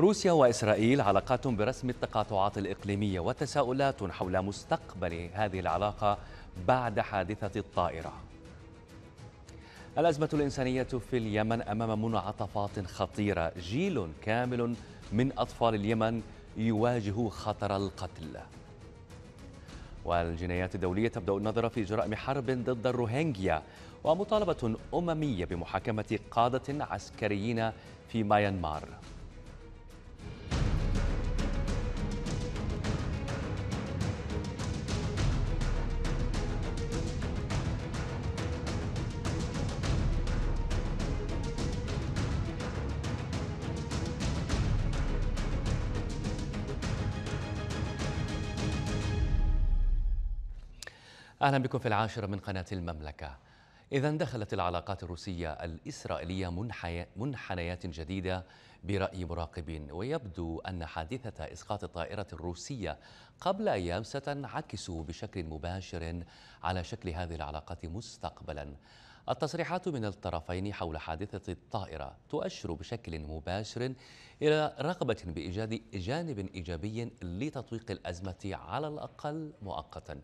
روسيا وإسرائيل علاقات برسم التقاطعات الإقليمية وتساؤلات حول مستقبل هذه العلاقة بعد حادثة الطائرة الأزمة الإنسانية في اليمن أمام منعطفات خطيرة جيل كامل من أطفال اليمن يواجه خطر القتل والجنايات الدولية تبدأ النظر في إجراء حرب ضد الروهينجيا ومطالبة أممية بمحاكمة قادة عسكريين في ميانمار أهلا بكم في العاشرة من قناة المملكة إذا دخلت العلاقات الروسية الإسرائيلية منحنيات جديدة برأي مراقبين ويبدو أن حادثة إسقاط الطائرة الروسية قبل أيام ستنعكس بشكل مباشر على شكل هذه العلاقات مستقبلا التصريحات من الطرفين حول حادثة الطائرة تؤشر بشكل مباشر إلى رغبة بإيجاد جانب إيجابي لتطويق الأزمة على الأقل مؤقتا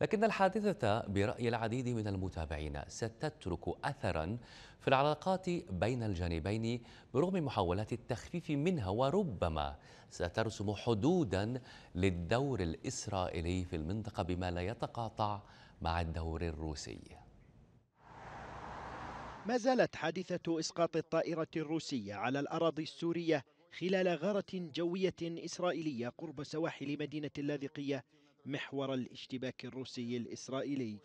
لكن الحادثة برأي العديد من المتابعين ستترك أثرا في العلاقات بين الجانبين برغم محاولات التخفيف منها وربما سترسم حدودا للدور الإسرائيلي في المنطقة بما لا يتقاطع مع الدور الروسي ما زالت حادثة إسقاط الطائرة الروسية على الأراضي السورية خلال غارة جوية إسرائيلية قرب سواحل مدينة اللاذقية محور الاشتباك الروسي الإسرائيلي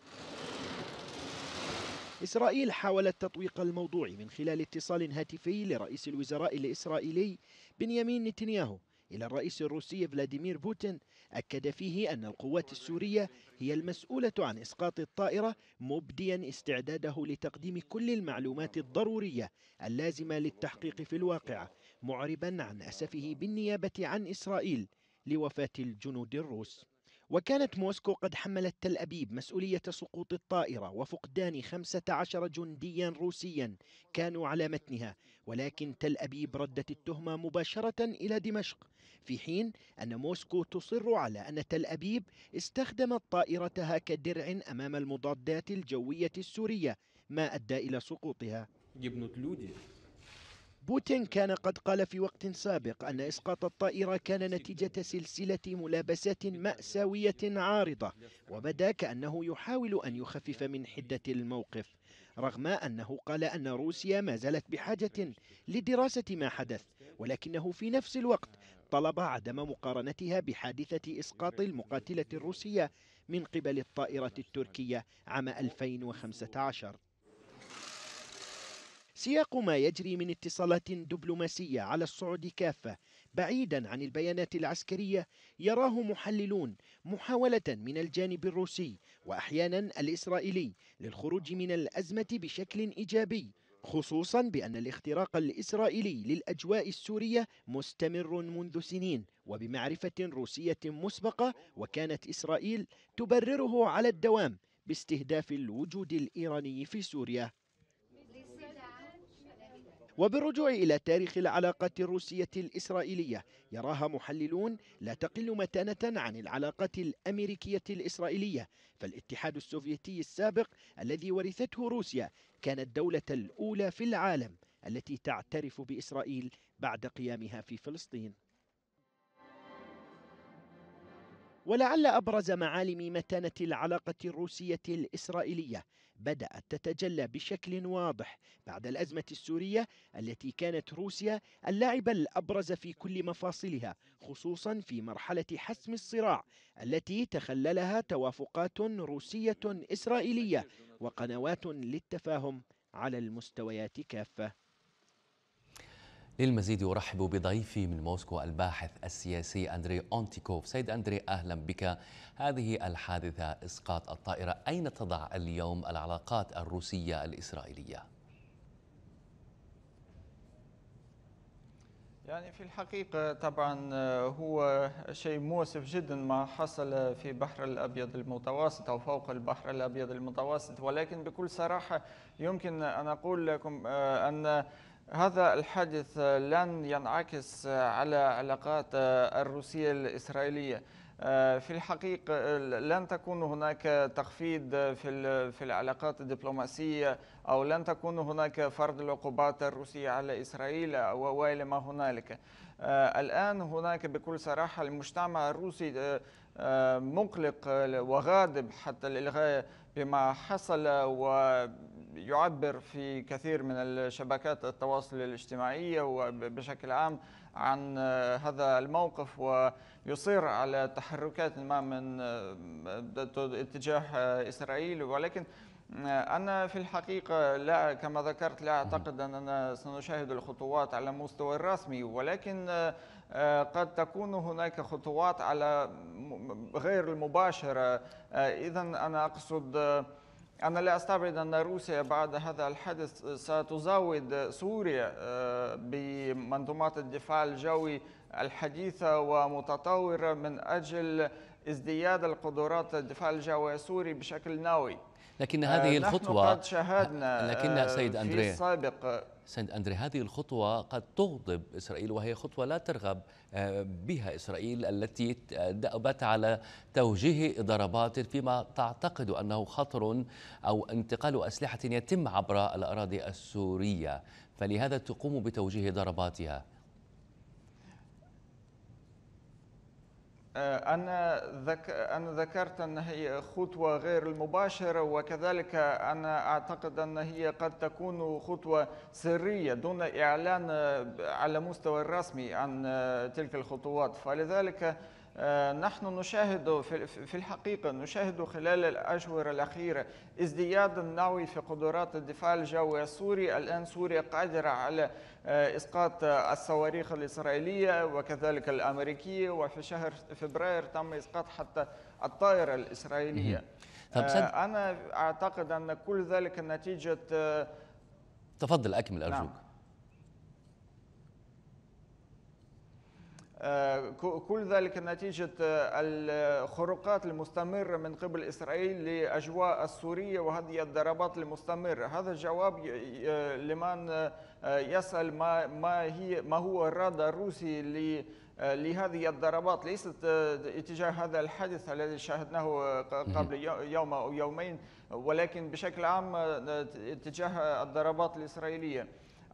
إسرائيل حاولت تطويق الموضوع من خلال اتصال هاتفي لرئيس الوزراء الإسرائيلي بنيامين نتنياهو إلى الرئيس الروسي فلاديمير بوتين أكد فيه أن القوات السورية هي المسؤولة عن إسقاط الطائرة مبديا استعداده لتقديم كل المعلومات الضرورية اللازمة للتحقيق في الواقع معربا عن أسفه بالنيابة عن إسرائيل لوفاة الجنود الروس وكانت موسكو قد حملت تل أبيب مسؤولية سقوط الطائرة وفقدان 15 جنديا روسيا كانوا على متنها ولكن تل أبيب ردت التهمة مباشرة إلى دمشق في حين أن موسكو تصر على أن تل أبيب استخدمت طائرتها كدرع أمام المضادات الجوية السورية ما أدى إلى سقوطها بوتين كان قد قال في وقت سابق أن إسقاط الطائرة كان نتيجة سلسلة ملابسات مأساوية عارضة وبدا كأنه يحاول أن يخفف من حدة الموقف رغم أنه قال أن روسيا ما زالت بحاجة لدراسة ما حدث ولكنه في نفس الوقت طلب عدم مقارنتها بحادثة إسقاط المقاتلة الروسية من قبل الطائرة التركية عام 2015 سياق ما يجري من اتصالات دبلوماسية على الصعود كافة بعيدا عن البيانات العسكرية يراه محللون محاولة من الجانب الروسي وأحيانا الإسرائيلي للخروج من الأزمة بشكل إيجابي خصوصا بأن الاختراق الإسرائيلي للأجواء السورية مستمر منذ سنين وبمعرفة روسية مسبقة وكانت إسرائيل تبرره على الدوام باستهداف الوجود الإيراني في سوريا وبالرجوع إلى تاريخ العلاقة الروسية الإسرائيلية يراها محللون لا تقل متانة عن العلاقة الأمريكية الإسرائيلية فالاتحاد السوفيتي السابق الذي ورثته روسيا كانت الدولة الأولى في العالم التي تعترف بإسرائيل بعد قيامها في فلسطين ولعل أبرز معالم متانة العلاقة الروسية الإسرائيلية بدأت تتجلى بشكل واضح بعد الأزمة السورية التي كانت روسيا اللاعب الأبرز في كل مفاصلها خصوصا في مرحلة حسم الصراع التي تخللها توافقات روسية إسرائيلية وقنوات للتفاهم على المستويات كافة للمزيد يرحب بضيفي من موسكو الباحث السياسي أندري أونتيكوف سيد أندري أهلا بك هذه الحادثة إسقاط الطائرة أين تضع اليوم العلاقات الروسية الإسرائيلية؟ يعني في الحقيقة طبعا آه، هو شيء مؤسف جدا ما حصل في بحر الأبيض المتوسط أو فوق البحر الأبيض المتوسط ولكن بكل صراحة يمكن أن أقول لكم آه، أن هذا الحادث لن ينعكس على علاقات آه، الروسية الإسرائيلية آه، في الحقيقة آه، لن تكون هناك تخفيض في في العلاقات الدبلوماسية أو لن تكون هناك فرض العقوبات الروسية على إسرائيل وإلى ما هنالك الآن هناك بكل صراحة المجتمع الروسي مقلق وغاضب حتى للغاية بما حصل و يعبر في كثير من الشبكات التواصل الاجتماعية وبشكل عام عن هذا الموقف ويصر على تحركات ما من اتجاه إسرائيل ولكن أنا في الحقيقة لا كما ذكرت لا أعتقد أننا سنشاهد الخطوات على مستوى الرسمي ولكن آه، قد تكون هناك خطوات على غير المباشرة آه، إذا أنا أقصد آه، أنا لا أستبعد أن روسيا بعد هذا الحدث ستزود سوريا آه، بمنظومات الدفاع الجوي الحديثة ومتطورة من أجل ازدياد القدرات الدفاع الجوي السوري بشكل نووي لكن آه، هذه الخطوة قد شاهدنا لكن سيد أندريه في السابق سيد أندري هذه الخطوة قد تغضب إسرائيل وهي خطوة لا ترغب آه، بها إسرائيل التي آه، دأبت على توجيه ضربات فيما تعتقد أنه خطر أو انتقال أسلحة يتم عبر الأراضي السورية فلهذا تقوم بتوجيه ضرباتها آه، أنا, ذك... أنا ذكرت أن هي خطوة غير المباشرة وكذلك أنا أعتقد أن هي قد تكون خطوة سرية دون إعلان آه، على مستوى الرسمي عن آه، تلك الخطوات فلذلك نحن نشاهد في الحقيقة نشاهد خلال الأشهر الأخيرة ازدياد نوعي في قدرات الدفاع الجوي السوري الآن سوريا قادرة على آه، اسقاط الصواريخ الاسرائيليه وكذلك الامريكيه وفي شهر فبراير تم اسقاط حتى الطائره الاسرائيليه طيب، آه، انا اعتقد ان كل ذلك نتيجه آه، تفضل اكمل ارجوك نعم. آه، كل ذلك نتيجة آه، الخروقات المستمرة من قبل إسرائيل لأجواء السورية وهذه الضربات المستمرة هذا الجواب آه، لمن يسأل ما, ما, هي ما هو الرد الروسي لهذه الضربات ليست اتجاه هذا الحدث الذي شاهدناه قبل يوم أو يومين ولكن بشكل عام اتجاه الضربات الإسرائيلية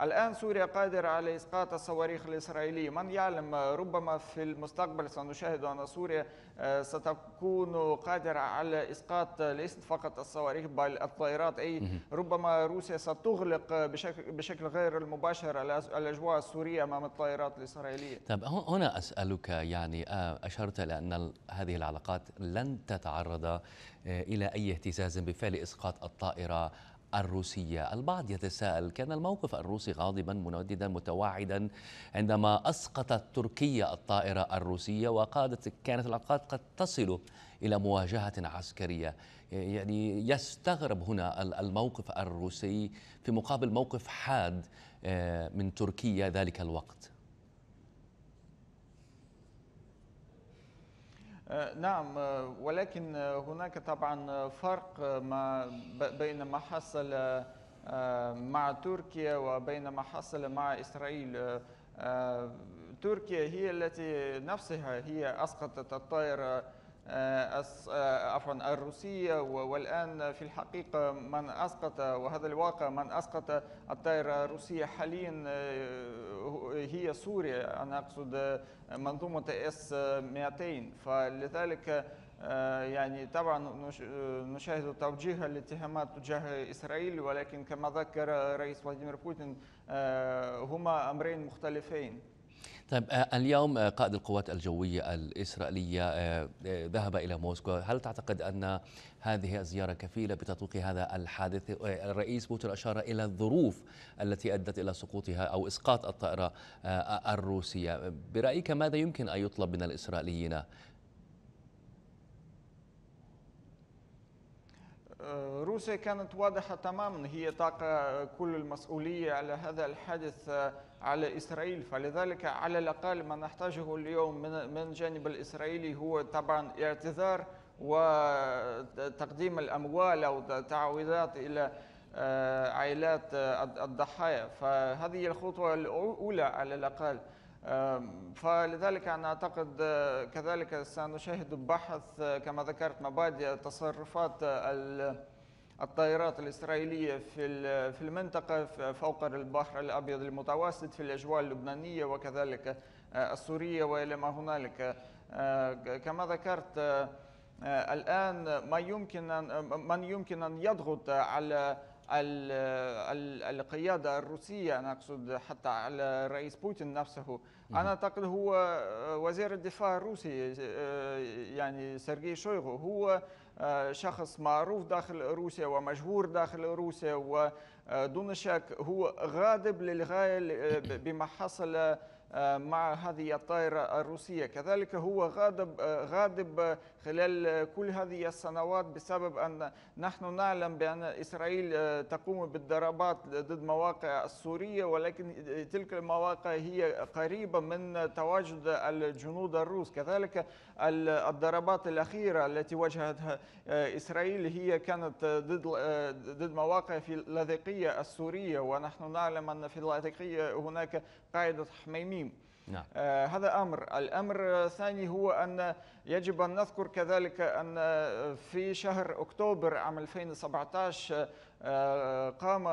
الآن سوريا قادرة على إسقاط الصواريخ الإسرائيلية من يعلم ربما في المستقبل سنشاهد أن سوريا آه، ستكون قادرة على إسقاط ليست فقط الصواريخ بل الطائرات أي ربما روسيا ستغلق بشكل, بشكل غير المباشر الأجواء السورية أمام الطائرات الإسرائيلية طب هنا أسألك يعني آه، أشرت إلى أن هذه العلاقات لن تتعرض آه، إلى أي اهتزاز بفعل إسقاط الطائرة الروسية البعض يتساءل كان الموقف الروسي غاضبا منددا متواعدا عندما أسقطت تركيا الطائرة الروسية وقادت كانت العلاقات قد تصل إلى مواجهة عسكرية يعني يستغرب هنا الموقف الروسي في مقابل موقف حاد آه، من تركيا ذلك الوقت آه، نعم آه، ولكن آه، هناك طبعا فرق ما بين ما حصل مع تركيا وبين ما حصل مع إسرائيل تركيا هي التي نفسها هي أسقطت الطائرة آه، آه، عفوا الروسية والآن في الحقيقة من أسقط وهذا الواقع من أسقط الطائرة الروسية حاليا آه، هي سوريا أنا أقصد منظومة اس 200 فلذلك يعني طبعا نشاهد توجيه الاتهامات تجاه اسرائيل ولكن كما ذكر الرئيس فلاديمير بوتين هما امرين مختلفين طيب آه، اليوم آه، قائد القوات الجوية الإسرائيلية آه، ذهب إلى موسكو هل تعتقد أن هذه الزيارة كفيلة بتطويق هذا الحادث الرئيس بوتين أشار إلى الظروف التي أدت إلى سقوطها أو إسقاط الطائرة الروسية برأيك ماذا يمكن أن يطلب من الإسرائيليين آه، روسيا كانت واضحة تماما هي طاقة آه، كل المسؤولية على هذا الحادث آه، على إسرائيل فلذلك على الأقل ما نحتاجه اليوم من جانب الإسرائيلي هو طبعا اعتذار وتقديم الأموال أو تعويضات إلى عائلات الضحايا فهذه الخطوة الأولى على الأقل فلذلك أنا أعتقد آه، كذلك سنشاهد بحث آه، كما ذكرت مبادئ تصرفات الطائرات الإسرائيلية في في المنطقة فوق البحر الأبيض المتوسط في الأجواء اللبنانية وكذلك آه، السورية وإلى ما هنالك كما ذكرت الآن ما يمكن من يمكن أن يضغط على القيادة الروسية أنا أقصد حتى على الرئيس بوتين نفسه أنا أعتقد هو آه، وزير الدفاع الروسي آه، يعني سيرجي شويغو هو آه، شخص معروف داخل روسيا ومشهور داخل روسيا ودون شك هو غاضب للغاية بما حصل آه، مع هذه الطائرة الروسية كذلك هو غاضب آه، غاضب آه، خلال كل هذه السنوات بسبب أن نحن نعلم بأن إسرائيل تقوم بالضربات ضد مواقع السورية ولكن تلك المواقع هي قريبة من تواجد الجنود الروس كذلك الضربات الأخيرة التي وجهتها إسرائيل هي كانت ضد ضد مواقع في اللاذقية السورية ونحن نعلم أن في اللاذقية هناك قاعدة حميميم نعم. آه هذا أمر الأمر الثاني هو أن يجب أن نذكر كذلك أن في شهر أكتوبر عام 2017 آه قام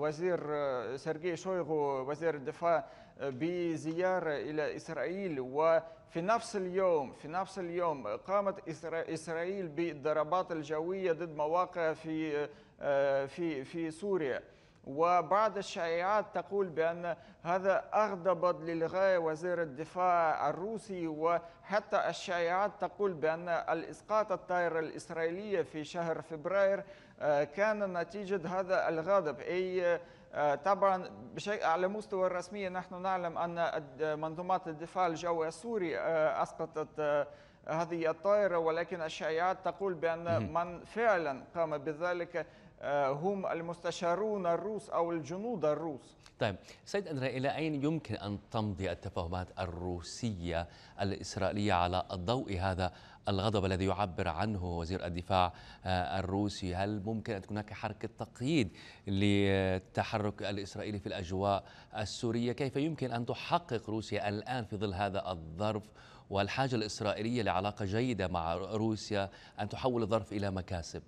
وزير آه، سيرجي شويغو وزير الدفاع آه، بزيارة إلى إسرائيل وفي نفس اليوم في نفس اليوم قامت إسرائيل بالضربات الجوية ضد مواقع في آه في في سوريا وبعض الشائعات تقول بأن هذا أغضبت للغاية وزير الدفاع الروسي وحتى الشائعات تقول بأن الإسقاط الطائرة الإسرائيلية في شهر فبراير آه، كان نتيجة هذا الغضب أي آه، طبعا بشيء على مستوى الرسمي نحن نعلم أن منظومات الدفاع الجوي السوري آه، أسقطت هذه الطائرة ولكن الشائعات تقول بأن من فعلا قام بذلك آه، هم المستشارون الروس أو الجنود الروس طيب سيد أندري إلى أين يمكن أن تمضي التفاهمات الروسية الإسرائيلية على الضوء هذا الغضب الذي يعبر عنه وزير الدفاع آه، الروسي هل ممكن أن تكون هناك حركة تقييد للتحرك الإسرائيلي في الأجواء السورية كيف يمكن أن تحقق روسيا الآن في ظل هذا الظرف والحاجة الإسرائيلية لعلاقة جيدة مع روسيا أن تحول الظرف إلى مكاسب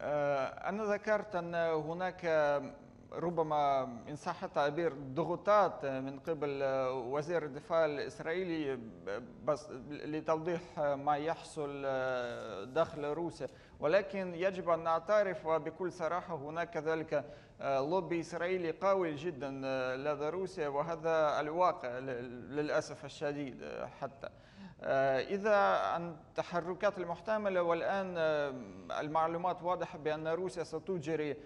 آه، أنا ذكرت أن هناك ربما إن صح التعبير ضغوطات من قبل وزير الدفاع الإسرائيلي بس لتوضيح ما يحصل داخل روسيا ولكن يجب أن نعترف بكل صراحة هناك كذلك لوبي إسرائيلي قوي جدا لدى روسيا وهذا الواقع للأسف الشديد حتى آه، إذا عن التحركات المحتملة والآن آه، المعلومات واضحة بأن روسيا ستجري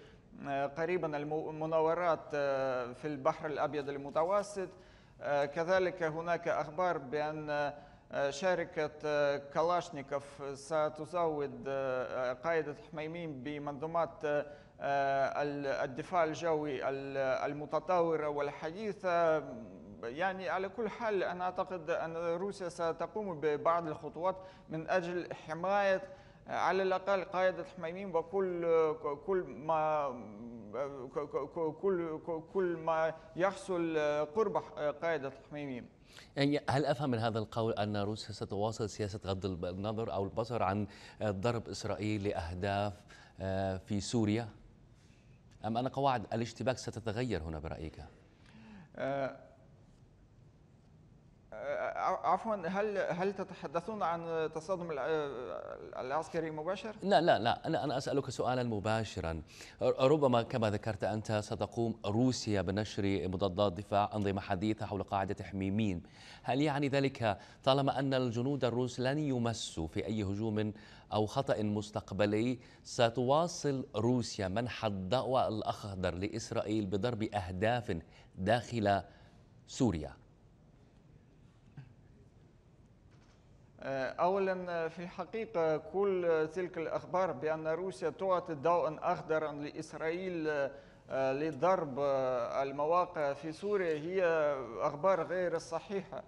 آه، قريبا المناورات في البحر الأبيض المتوسط كذلك هناك أخبار بأن شركة كلاشنيكوف ستزود قائدة حميمين بمنظومات الدفاع الجوي المتطورة والحديثة يعني على كل حال أنا أعتقد أن روسيا ستقوم ببعض الخطوات من أجل حماية على الاقل قاده حميمين وكل كل ما كل كل ما يحصل قرب قاعده حميمين يعني هل افهم من هذا القول ان روسيا ستواصل سياسه غض النظر او البصر عن ضرب اسرائيل لاهداف آه، في سوريا ام ان قواعد الاشتباك ستتغير هنا برايك أه عفوا هل هل تتحدثون عن تصادم العسكري مباشر؟ لا لا لا انا انا اسالك سؤالا مباشرا ربما كما ذكرت انت ستقوم روسيا بنشر مضادات دفاع انظمه حديثه حول قاعده حميمين، هل يعني ذلك طالما ان الجنود الروس لن يمسوا في اي هجوم او خطا مستقبلي ستواصل روسيا منح الضوء الاخضر لاسرائيل بضرب اهداف داخل سوريا؟ آه، اولا آه، في الحقيقه كل آه، تلك الاخبار بان روسيا تعطي ضوءا اخضرا لاسرائيل لضرب المواقع في سوريا هي اخبار غير صحيحه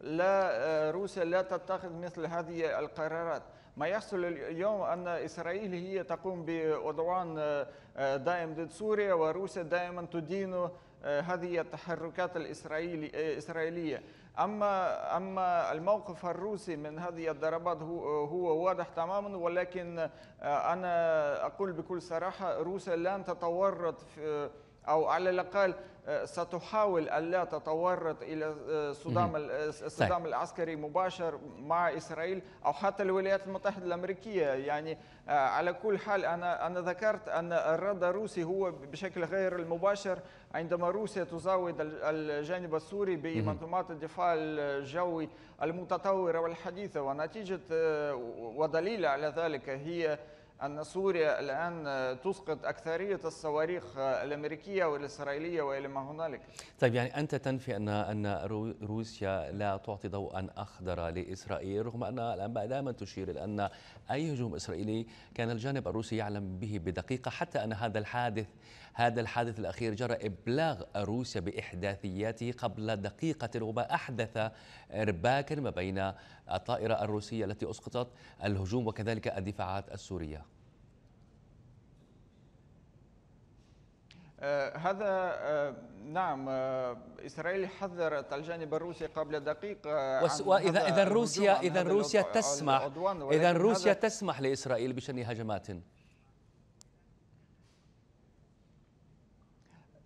لا روسيا لا تتخذ مثل هذه القرارات ما يحصل اليوم أن إسرائيل هي تقوم بعدوان دائم ضد سوريا وروسيا دائما تدين هذه التحركات الإسرائيلية أما أما الموقف الروسي من هذه الضربات هو, واضح تماما ولكن آه، أنا أقول بكل صراحة روسيا لن تتورط أو على الأقل أه، ستحاول ألا تتورط إلى أه، صدام أه، طيب. الصدام العسكري مباشر مع إسرائيل أو حتى الولايات المتحدة الأمريكية يعني على كل حال أنا أنا ذكرت أن الرد الروسي هو بشكل غير المباشر عندما روسيا تزاود الجانب السوري بمنظومات الدفاع الجوي المتطورة والحديثة ونتيجة ودليل على ذلك هي أن سوريا الآن تسقط أكثرية الصواريخ الأمريكية والإسرائيلية وإلى ما هنالك طيب يعني أنت تنفي أن أن روسيا لا تعطي ضوءا أخضر لإسرائيل رغم أن الأنباء دائما تشير إلى أن أي هجوم إسرائيلي كان الجانب الروسي يعلم به بدقيقة حتى أن هذا الحادث هذا الحادث الأخير جرى إبلاغ روسيا بإحداثياته قبل دقيقة وما أحدث إرباكا ما بين الطائرة الروسية التي أسقطت الهجوم وكذلك الدفاعات السورية آه، هذا آه، نعم آه، اسرائيل حذرت الجانب الروسي قبل دقيقه واذا اذا روسيا اذا روسيا تسمح اذا روسيا تسمح لاسرائيل بشن هجمات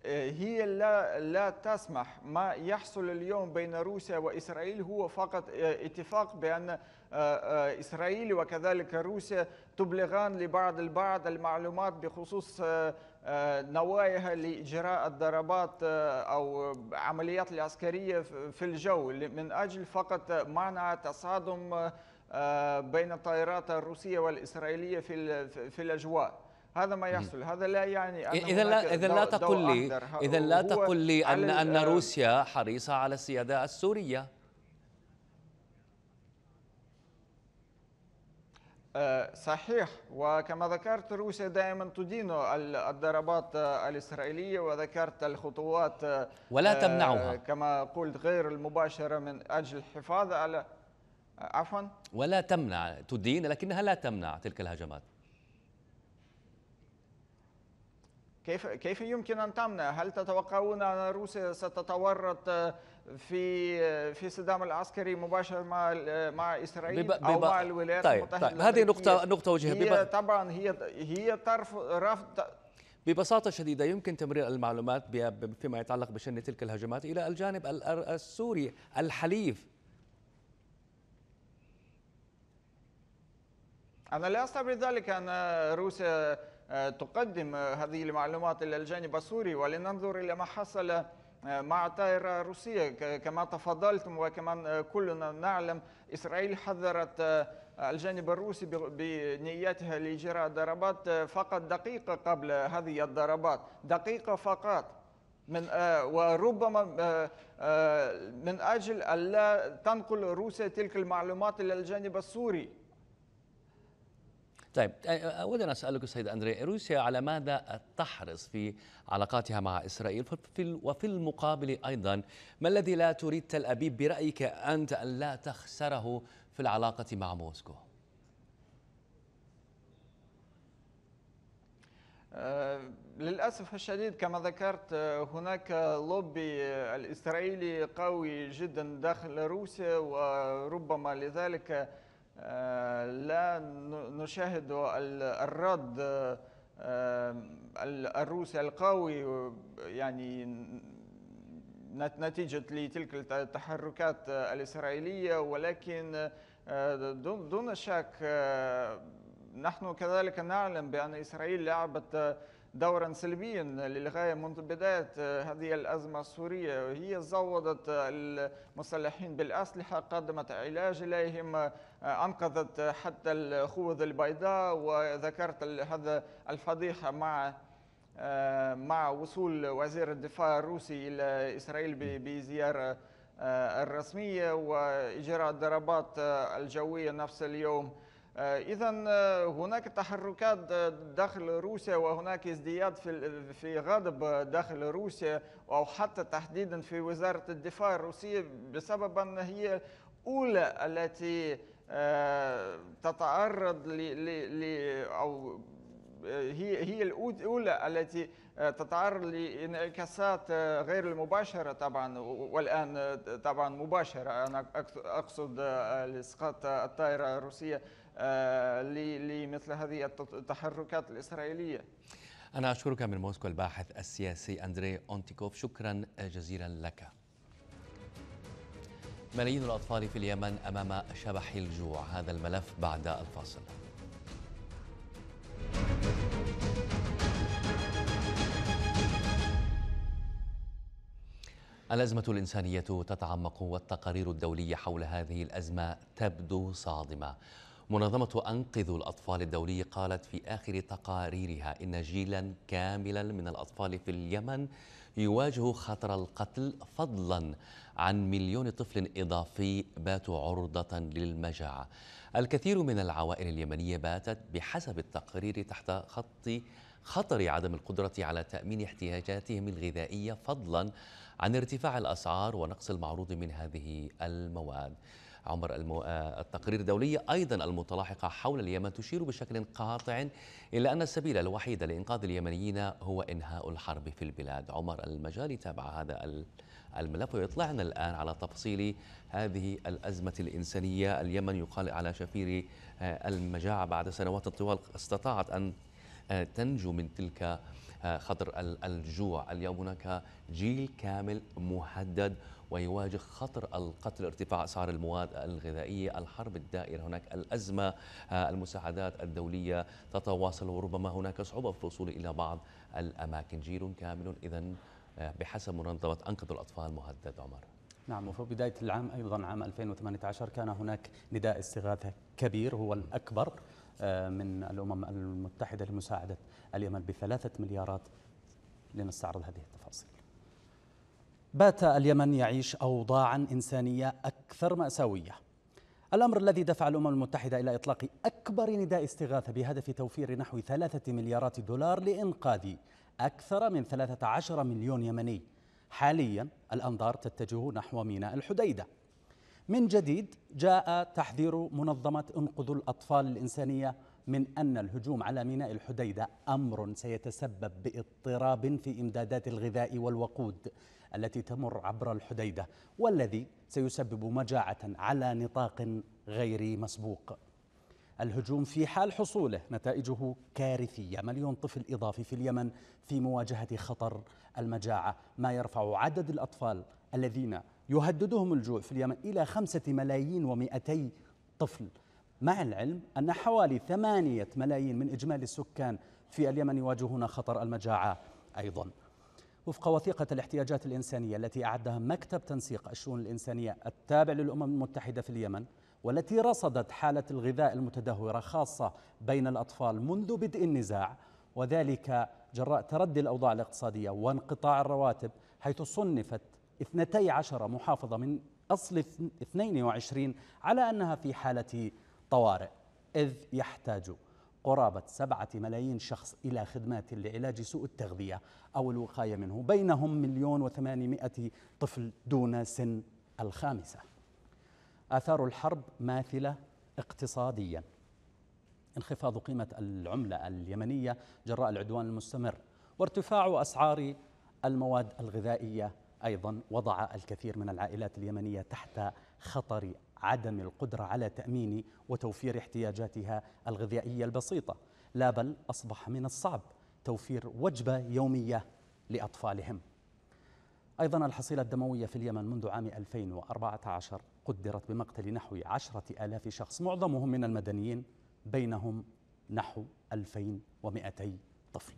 آه، هي لا لا تسمح ما يحصل اليوم بين روسيا واسرائيل هو فقط آه، اتفاق بان آه، اسرائيل وكذلك روسيا تبلغان لبعض البعض المعلومات بخصوص نواياها لاجراء الضربات او عمليات العسكريه في الجو من اجل فقط منع تصادم بين الطائرات الروسيه والاسرائيليه في في الاجواء. هذا ما يحصل هذا لا يعني اذا لا اذا لا تقل لي اذا لا تقل لي ان ان آه، روسيا حريصه على السياده السوريه آه، صحيح وكما ذكرت روسيا دائما تدين الضربات الإسرائيلية وذكرت الخطوات آه، ولا تمنعها كما قلت غير المباشرة من أجل الحفاظ على عفوا ولا تمنع تدين لكنها لا تمنع تلك الهجمات كيف كيف يمكن ان تمنع؟ هل تتوقعون ان روسيا ستتورط في في صدام العسكري مباشر مع مع اسرائيل بب... بب... او مع الولايات طيب, طيب، المتحده طيب هذه نقطه نقطه وجهه هي طبعا هي هي طرف رفض ببساطة شديدة يمكن تمرير المعلومات فيما يتعلق بشن تلك الهجمات إلى الجانب السوري الحليف أنا لا أستبعد ذلك أن روسيا آه، تقدم آه، هذه المعلومات إلى الجانب السوري ولننظر إلى ما حصل آه، مع الطائرة الروسية كما تفضلتم وكما كلنا نعلم إسرائيل حذرت الجانب الروسي بنيتها لإجراء ضربات فقط دقيقة قبل هذه الضربات دقيقة فقط من وربما من أجل ألا تنقل روسيا تلك المعلومات إلى الجانب السوري طيب ان أسألك سيد أندري روسيا على ماذا تحرص في علاقاتها مع إسرائيل وفي المقابل أيضا ما الذي لا تريد تل أبيب برأيك أنت أن لا تخسره في العلاقة مع موسكو للأسف الشديد كما ذكرت هناك لوبي الإسرائيلي قوي جدا داخل روسيا وربما لذلك آه، لا نشاهد الرد آه، الروسي القوي يعني نتيجة لتلك التحركات الإسرائيلية ولكن آه، دون شك نحن كذلك نعلم بأن إسرائيل لعبت دورا سلبيا للغاية منذ بداية آه، هذه الأزمة السورية هي زودت آه، المسلحين بالأسلحة قدمت علاج إليهم آه، أنقذت حتى الخوذ البيضاء وذكرت هذا الفضيحة مع مع وصول وزير الدفاع الروسي إلى إسرائيل بزيارة الرسمية وإجراء الضربات الجوية نفس اليوم آه، إذا آه، هناك تحركات داخل روسيا وهناك ازدياد في في غضب داخل روسيا أو حتى تحديدا في وزارة الدفاع الروسية بسبب أن هي أولى التي آه، تتعرض ل أو هي هي الاولى التي تتعرض لانعكاسات غير المباشره طبعا والان طبعا مباشره انا اقصد اسقاط الطائره الروسيه آه، لمثل هذه التحركات الإسرائيلية أنا أشكرك من موسكو الباحث السياسي أندري أونتيكوف شكرا جزيلا لك ملايين الأطفال في اليمن أمام شبح الجوع هذا الملف بعد الفاصل الأزمة الإنسانية تتعمق والتقارير الدولية حول هذه الأزمة تبدو صادمة منظمة أنقذ الأطفال الدولية قالت في آخر تقاريرها إن جيلا كاملا من الأطفال في اليمن يواجه خطر القتل فضلا عن مليون طفل إضافي باتوا عرضة للمجاعة الكثير من العوائل اليمنية باتت بحسب التقرير تحت خط خطر عدم القدرة على تأمين احتياجاتهم الغذائية فضلا عن ارتفاع الأسعار ونقص المعروض من هذه المواد عمر المو... آه، التقرير الدولي أيضا المتلاحقة حول اليمن تشير بشكل قاطع إلى أن السبيل الوحيد لإنقاذ اليمنيين هو إنهاء الحرب في البلاد عمر المجالي تابع هذا الملف ويطلعنا الآن على تفصيل هذه الأزمة الإنسانية اليمن يقال على شفير آه، المجاعة بعد سنوات طوال استطاعت أن آه، تنجو من تلك خطر الجوع اليوم هناك جيل كامل مهدد ويواجه خطر القتل ارتفاع أسعار المواد الغذائية الحرب الدائرة هناك الأزمة آه، المساعدات الدولية تتواصل وربما هناك صعوبة في الوصول إلى بعض الأماكن جيل كامل إذا آه، بحسب منظمة أنقذ الأطفال مهدد عمر نعم وفي بداية العام أيضا عام 2018 كان هناك نداء استغاثة كبير هو الأكبر آه، من الأمم المتحدة لمساعدة اليمن بثلاثة مليارات لنستعرض هذه التفاصيل بات اليمن يعيش أوضاعا إنسانية أكثر مأساوية الأمر الذي دفع الأمم المتحدة إلى إطلاق أكبر نداء استغاثة بهدف توفير نحو ثلاثة مليارات دولار لإنقاذ أكثر من 13 مليون يمني حاليا الأنظار تتجه نحو ميناء الحديدة من جديد جاء تحذير منظمة انقذوا الأطفال الإنسانية من أن الهجوم على ميناء الحديدة أمر سيتسبب باضطراب في إمدادات الغذاء والوقود التي تمر عبر الحديدة والذي سيسبب مجاعة على نطاق غير مسبوق الهجوم في حال حصوله نتائجه كارثية مليون طفل إضافي في اليمن في مواجهة خطر المجاعة ما يرفع عدد الأطفال الذين يهددهم الجوع في اليمن إلى خمسة ملايين ومئتي طفل مع العلم أن حوالي ثمانية ملايين من إجمالي السكان في اليمن يواجهون خطر المجاعة أيضا وفق وثيقة الاحتياجات الإنسانية التي أعدها مكتب تنسيق الشؤون الإنسانية التابع للأمم المتحدة في اليمن والتي رصدت حالة الغذاء المتدهورة خاصة بين الأطفال منذ بدء النزاع وذلك جراء تردي الأوضاع الاقتصادية وانقطاع الرواتب حيث صنفت 12 محافظة من أصل 22 على أنها في حالة الطوارئ إذ يحتاج قرابة سبعة ملايين شخص إلى خدمات لعلاج سوء التغذية أو الوقاية منه بينهم مليون وثمانمائة طفل دون سن الخامسة آثار الحرب ماثلة اقتصاديا انخفاض قيمة العملة اليمنية جراء العدوان المستمر وارتفاع أسعار المواد الغذائية أيضا وضع الكثير من العائلات اليمنية تحت خطر عدم القدرة على تأمين وتوفير احتياجاتها الغذائية البسيطة لا بل أصبح من الصعب توفير وجبة يومية لأطفالهم أيضا الحصيلة الدموية في اليمن منذ عام 2014 قدرت بمقتل نحو عشرة آلاف شخص معظمهم من المدنيين بينهم نحو 2200 طفل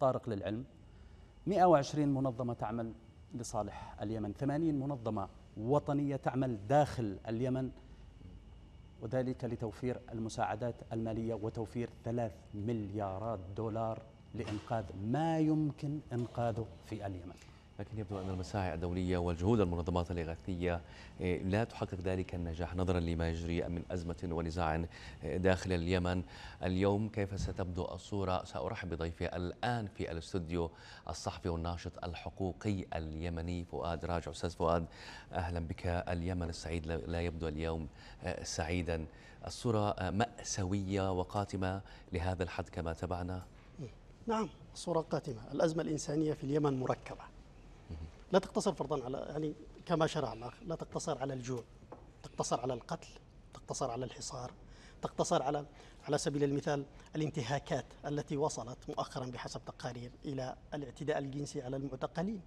طارق للعلم 120 منظمة تعمل لصالح اليمن 80 منظمة وطنيه تعمل داخل اليمن وذلك لتوفير المساعدات الماليه وتوفير ثلاث مليارات دولار لانقاذ ما يمكن انقاذه في اليمن لكن يبدو أن المساعي الدولية والجهود المنظمات الإغاثية إيه، لا تحقق ذلك النجاح نظرا لما يجري من أزمة ونزاع داخل اليمن اليوم كيف ستبدو الصورة سأرحب بضيفي الآن في الاستوديو الصحفي والناشط الحقوقي اليمني فؤاد راجع أستاذ فؤاد أهلا بك اليمن السعيد لا يبدو اليوم آه، سعيدا الصورة آه، مأساوية وقاتمة لهذا الحد كما تبعنا إيه، نعم الصورة قاتمة الأزمة الإنسانية في اليمن مركبة لا تقتصر فرضا على يعني كما شرع الله لا تقتصر على الجوع تقتصر على القتل تقتصر على الحصار تقتصر على على سبيل المثال الانتهاكات التي وصلت مؤخرا بحسب تقارير الى الاعتداء الجنسي على المعتقلين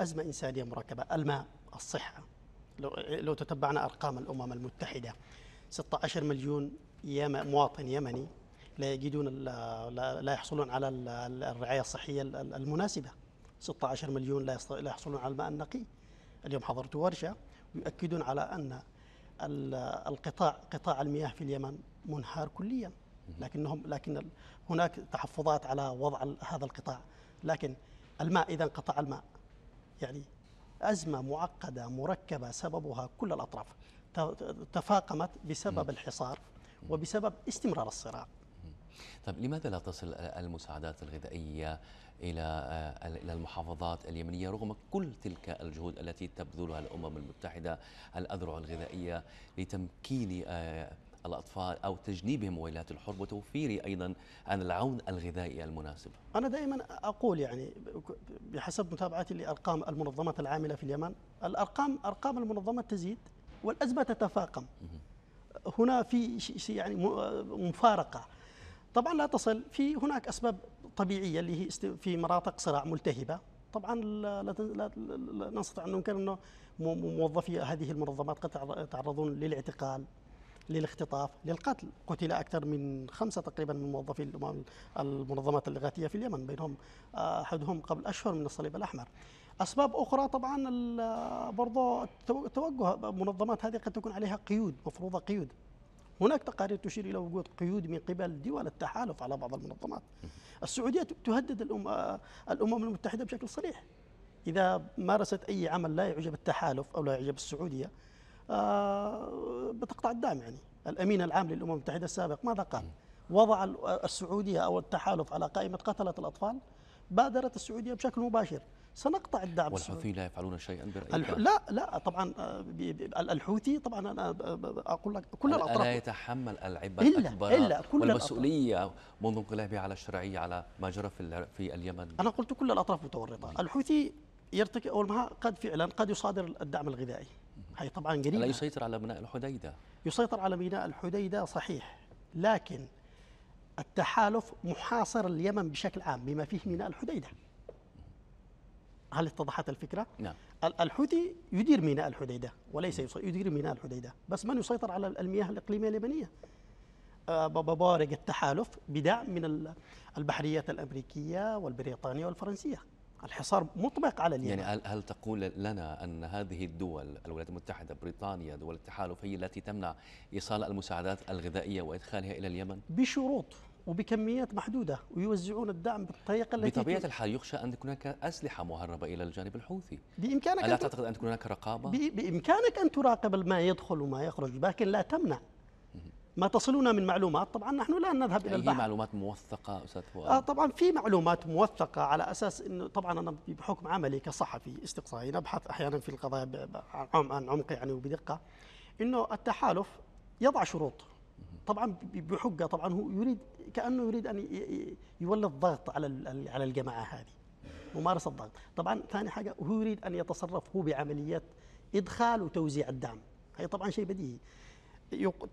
ازمه انسانيه مركبه الماء الصحه لو, لو تتبعنا ارقام الامم المتحده 16 مليون مواطن يمني لا يجدون لا يحصلون على الرعايه الصحيه المناسبه 16 مليون لا يحصلون على الماء النقي اليوم حضرت ورشه يؤكدون على ان القطاع قطاع المياه في اليمن منهار كليا لكنهم لكن هناك تحفظات على وضع هذا القطاع لكن الماء اذا انقطع الماء يعني ازمه معقده مركبه سببها كل الاطراف تفاقمت بسبب الحصار وبسبب استمرار الصراع طيب لماذا لا تصل المساعدات الغذائيه إلى آه، إلى المحافظات اليمنية رغم كل تلك الجهود التي تبذلها الأمم المتحدة الأذرع الغذائية لتمكين آه، الأطفال أو تجنيبهم ويلات الحرب وتوفير أيضا العون الغذائي المناسب أنا دائما أقول يعني بحسب متابعتي لأرقام المنظمات العاملة في اليمن الأرقام أرقام المنظمات تزيد والأزمة تتفاقم هنا في يعني مفارقة طبعا لا تصل في هناك أسباب طبيعيه اللي هي في مناطق صراع ملتهبه طبعا لا, لا, لا نستطيع ان ننكر انه موظفي هذه المنظمات قد تعرضون للاعتقال للاختطاف للقتل قتل أكثر من خمسة تقريبا من موظفي المنظمات الإغاثية في اليمن بينهم آه، أحدهم قبل أشهر من الصليب الأحمر أسباب أخرى طبعا برضو التوجه منظمات هذه قد تكون عليها قيود مفروضة قيود هناك تقارير تشير إلى وجود قيود من قبل دول التحالف على بعض المنظمات السعودية تهدد الأمم المتحدة بشكل صريح إذا مارست أي عمل لا يعجب التحالف أو لا يعجب السعودية آه، بتقطع الدعم يعني الأمين العام للأمم المتحدة السابق ماذا قال؟ وضع السعودية أو التحالف على قائمة قتلة الأطفال بادرت السعودية بشكل مباشر سنقطع الدعم والحوثي لا يفعلون شيئا برأيك الح... لا لا طبعا آه، الحوثي طبعا أنا آه، أقول لك كل الأطراف لا يتحمل العبء الأكبر إلا كل والمسؤولية الأطراف. منذ انقلابه على الشرعية على ما جرى في, في اليمن أنا قلت كل الأطراف متورطة الحوثي يرتكب أول ما قد فعلا قد يصادر الدعم الغذائي هي طبعا قليله لا يسيطر على ميناء الحديدة يسيطر على ميناء الحديدة صحيح لكن التحالف محاصر اليمن بشكل عام بما فيه ميناء الحديده هل اتضحت الفكرة؟ نعم الحوثي يدير ميناء الحديدة وليس يدير ميناء الحديدة بس من يسيطر على المياه الإقليمية اليمنية آه، ببارق التحالف بدعم من البحريات الأمريكية والبريطانية والفرنسية الحصار مطبق على اليمن يعني هل تقول لنا أن هذه الدول الولايات المتحدة بريطانيا دول التحالف هي التي تمنع إيصال المساعدات الغذائية وإدخالها إلى اليمن؟ بشروط وبكميات محدودة ويوزعون الدعم بالطريقة التي بطبيعة الحال يخشى أن تكون هناك أسلحة مهربة إلى الجانب الحوثي بإمكانك ألا تعتقد أن تكون هناك رقابة؟ بإمكانك أن تراقب ما يدخل وما يخرج لكن لا تمنع ما تصلنا من معلومات طبعا نحن لا نذهب الى البحر يعني هي معلومات موثقه استاذ فؤاد آه طبعا في معلومات موثقه على اساس انه طبعا انا بحكم عملي كصحفي استقصائي نبحث احيانا في القضايا عن عمق يعني وبدقه انه التحالف يضع شروط طبعا بحقه طبعا هو يريد كانه يريد ان يولي الضغط على على الجماعه هذه ممارسه الضغط طبعا ثاني حاجه هو يريد ان يتصرف هو بعمليات ادخال وتوزيع الدعم هي طبعا شيء بديهي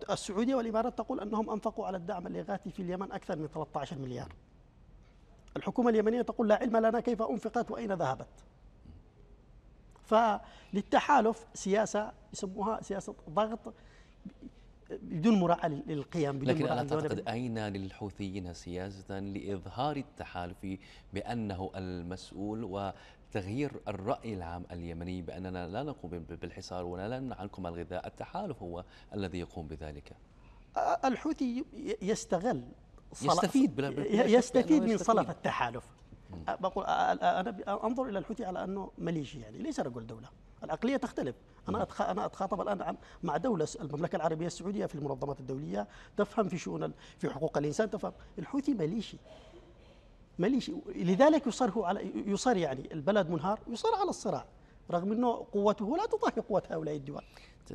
السعوديه والامارات تقول انهم انفقوا على الدعم الاغاثي في اليمن اكثر من 13 مليار الحكومه اليمنيه تقول لا علم لنا كيف انفقت واين ذهبت فللتحالف سياسه يسموها سياسه ضغط بدون مراعاة للقيم بدون لكن أنا تعتقد أين للحوثيين سياسة لإظهار التحالف بأنه المسؤول و تغيير الرأي العام اليمني بأننا لا نقوم بالحصار ولا نمنع عنكم الغذاء التحالف هو الذي يقوم بذلك الحوثي يستغل يستفيد بلا يستفيد من صلف التحالف بقول انا انظر الى الحوثي على انه مليشي يعني ليس رجل دوله الاقليه تختلف انا انا اتخاطب الان مع دوله المملكه العربيه السعوديه في المنظمات الدوليه تفهم في شؤون في حقوق الانسان تفهم الحوثي مليشي مليشي لذلك يصر هو على يصر يعني البلد منهار يصر على الصراع رغم انه قوته لا تضاهي قوه هؤلاء الدول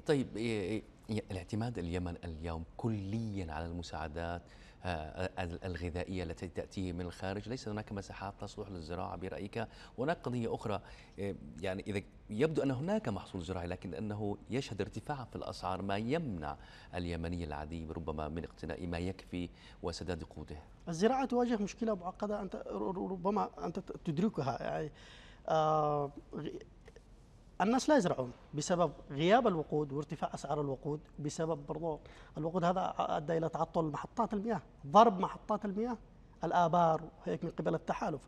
طيب إيه، إيه، إيه، الاعتماد اليمن اليوم كليا على المساعدات آه، الغذائية التي تأتي من الخارج ليس هناك مساحات تصلح للزراعة برأيك هناك قضية أخرى آه، يعني إذا يبدو أن هناك محصول زراعي لكن أنه يشهد ارتفاع في الأسعار ما يمنع اليمني العادي ربما من اقتناء ما يكفي وسداد قوته الزراعة تواجه مشكلة معقدة أنت ربما أنت تدركها يعني آه الناس لا يزرعون بسبب غياب الوقود وارتفاع اسعار الوقود بسبب برضو الوقود هذا ادى الى تعطل محطات المياه ضرب محطات المياه الابار وهيك من قبل التحالف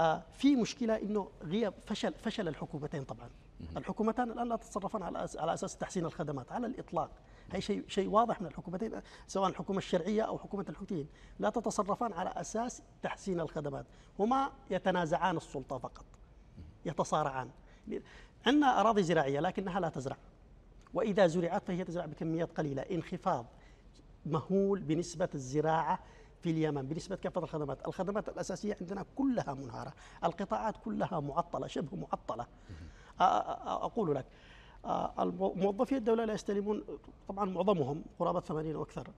آه في مشكله انه غياب فشل فشل الحكومتين طبعا الحكومتان الان لا تتصرفان على على اساس تحسين الخدمات على الاطلاق هي شيء شيء واضح من الحكومتين سواء الحكومه الشرعيه او حكومه الحوثيين لا تتصرفان على اساس تحسين الخدمات هما يتنازعان السلطه فقط يتصارعان عندنا أراضي زراعية لكنها لا تزرع وإذا زرعت فهي تزرع بكميات قليلة انخفاض مهول بنسبة الزراعة في اليمن بنسبة كافة الخدمات الخدمات الأساسية عندنا كلها منهارة القطاعات كلها معطلة شبه معطلة أقول لك موظفي الدولة لا يستلمون طبعا معظمهم قرابة 80 وأكثر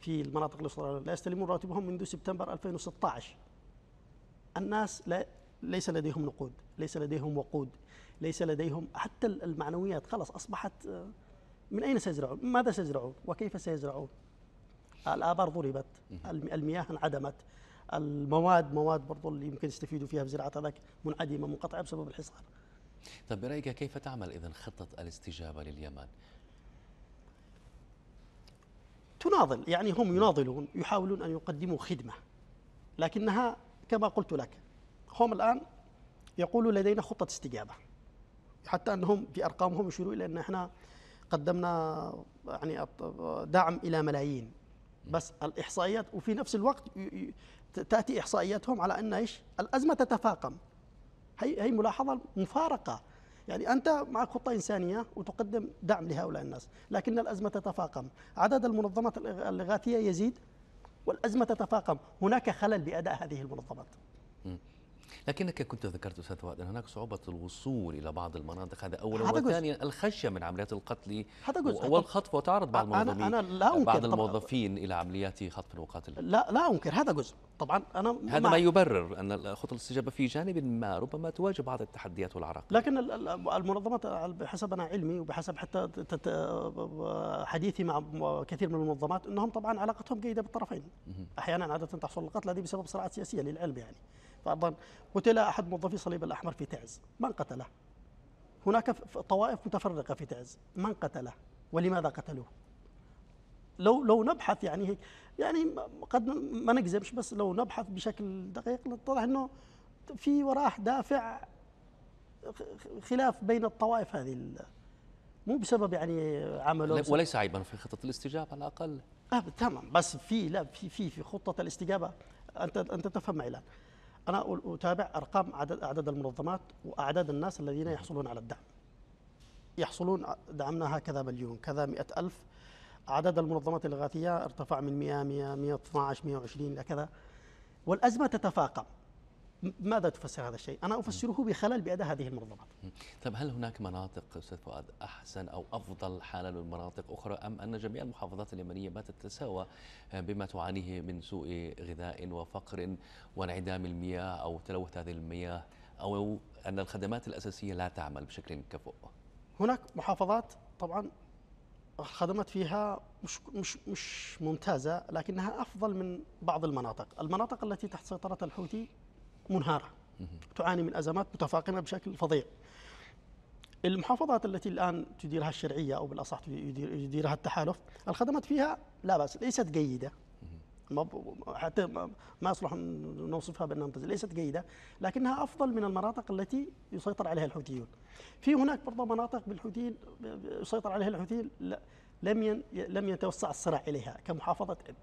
في المناطق الأسطورية لا يستلمون راتبهم منذ سبتمبر 2016 الناس لا ليس لديهم نقود ليس لديهم وقود ليس لديهم حتى المعنويات خلاص أصبحت آه، من أين سيزرعون ماذا سيزرعون وكيف سيزرعون الآبار ضربت المياه انعدمت المواد مواد برضو اللي يمكن يستفيدوا فيها بزراعة هذاك منعدمة منقطعة بسبب الحصار طيب برأيك كيف تعمل إذا خطة الاستجابة لليمن تناضل يعني هم يناضلون يحاولون أن يقدموا خدمة لكنها كما قلت لك هم الآن يقولوا لدينا خطة استجابة حتى انهم في ارقامهم يشيروا الى ان احنا قدمنا يعني دعم الى ملايين بس الاحصائيات وفي نفس الوقت تاتي احصائياتهم على ان ايش؟ الازمه تتفاقم هي هي ملاحظه مفارقه يعني انت مع خطه انسانيه وتقدم دعم لهؤلاء الناس لكن الازمه تتفاقم عدد المنظمات الاغاثيه يزيد والازمه تتفاقم هناك خلل باداء هذه المنظمات لكنك كنت ذكرت استاذ فؤاد ان هناك صعوبه الوصول الى بعض المناطق هذا اولا وثانيا الخشيه من عمليات القتل والخطف وتعرض بعض المنظمين بعض الموظفين الى عمليات خطف وقتل لا لا انكر هذا جزء طبعا انا هذا ما يبرر ان خطوط الاستجابه في جانب ما ربما تواجه بعض التحديات والعراق لكن المنظمات بحسب انا علمي وبحسب حتى حديثي مع كثير من المنظمات انهم طبعا علاقتهم جيده بالطرفين احيانا عاده تحصل القتل هذه بسبب صراعات سياسيه للعلم يعني فرضا قتل أحد موظفي صليب الأحمر في تعز من قتله؟ هناك طوائف متفرقة في تعز من قتله؟ ولماذا قتلوه؟ لو لو نبحث يعني هيك يعني قد ما نكذبش بس لو نبحث بشكل دقيق نتضح انه في وراه دافع خلاف بين الطوائف هذه مو بسبب يعني عمله وليس عيبا في خطه الاستجابه على الاقل آه تمام بس في لا في في في خطه الاستجابه انت انت تفهم معي الان أنا أتابع أرقام عدد أعداد المنظمات وأعداد الناس الذين يحصلون على الدعم يحصلون دعمنا هكذا مليون كذا مئة ألف عدد المنظمات الإغاثية ارتفع من 100 100 112 120 كذا والأزمة تتفاقم ماذا تفسر هذا الشيء؟ أنا أفسره بخلل بأداء هذه المنظمات. طيب هل هناك مناطق أستاذ فؤاد أحسن أو أفضل حالا من مناطق أخرى أم أن جميع المحافظات اليمنية باتت تتساوى بما تعانيه من سوء غذاء وفقر وانعدام المياه أو تلوث هذه المياه أو أن الخدمات الأساسية لا تعمل بشكل كفؤ؟ هناك محافظات طبعا الخدمات فيها مش مش مش ممتازه لكنها افضل من بعض المناطق، المناطق التي تحت سيطره الحوثي منهارة تعاني من أزمات متفاقمة بشكل فظيع المحافظات التي الآن تديرها الشرعية أو بالأصح يديرها التحالف الخدمات فيها لا بأس ليست جيدة حتى ما يصلح نوصفها بانها ممتازه، ليست جيده، لكنها افضل من المناطق التي يسيطر عليها الحوثيون. في هناك برضه مناطق بالحوثيين يسيطر عليها الحوثيين لم لم يتوسع الصراع اليها كمحافظه اب.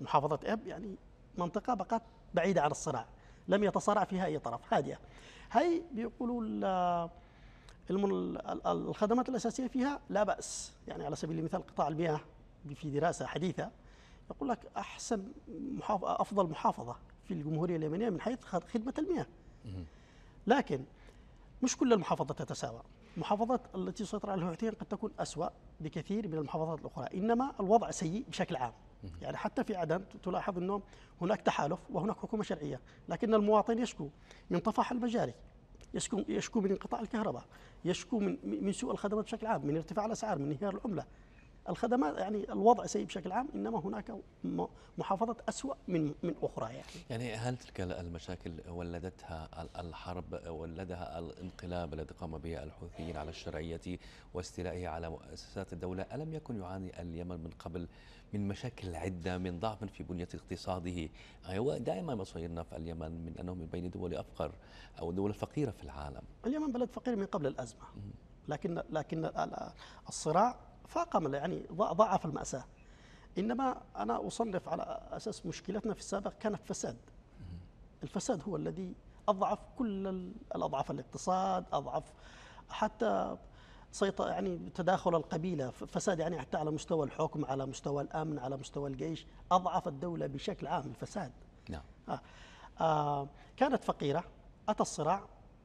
محافظه اب يعني منطقه بقت بعيده عن الصراع. لم يتصارع فيها أي طرف هادئة هي بيقولوا الخدمات الأساسية فيها لا بأس يعني على سبيل المثال قطاع المياه في دراسة حديثة يقول لك أحسن محافظة أفضل محافظة في الجمهورية اليمنية من حيث خدمة المياه لكن مش كل المحافظات تتساوى المحافظات التي سيطر عليها الحوثيين قد تكون أسوأ بكثير من المحافظات الأخرى إنما الوضع سيء بشكل عام يعني حتى في عدن تلاحظ أنه هناك تحالف وهناك حكومة شرعية لكن المواطن يشكو من طفح المجاري يشكو يشكو من انقطاع الكهرباء يشكو من من سوء الخدمات بشكل عام من ارتفاع الاسعار من انهيار العمله الخدمات يعني الوضع سيء بشكل عام انما هناك محافظات اسوء من من اخرى يعني يعني هل تلك المشاكل ولدتها الحرب ولدها الانقلاب الذي قام به الحوثيين على الشرعيه واستيلائه على مؤسسات الدوله الم يكن يعاني اليمن من قبل من مشاكل عدة من ضعف في بنية اقتصاده هو آه، دائما ما صيرنا في اليمن من أنه من بين دول أفقر أو الدول الفقيرة في العالم اليمن بلد فقير من قبل الأزمة لكن لكن الصراع فاقم يعني ضعف المأساة إنما أنا أصنف على أساس مشكلتنا في السابق كانت فساد الفساد هو الذي أضعف كل أضعف الاقتصاد أضعف حتى سيطر يعني تداخل القبيلة فساد يعني حتى على مستوى الحكم على مستوى الأمن على مستوى الجيش أضعف الدولة بشكل عام الفساد نعم آه. آه كانت فقيرة أتى الصراع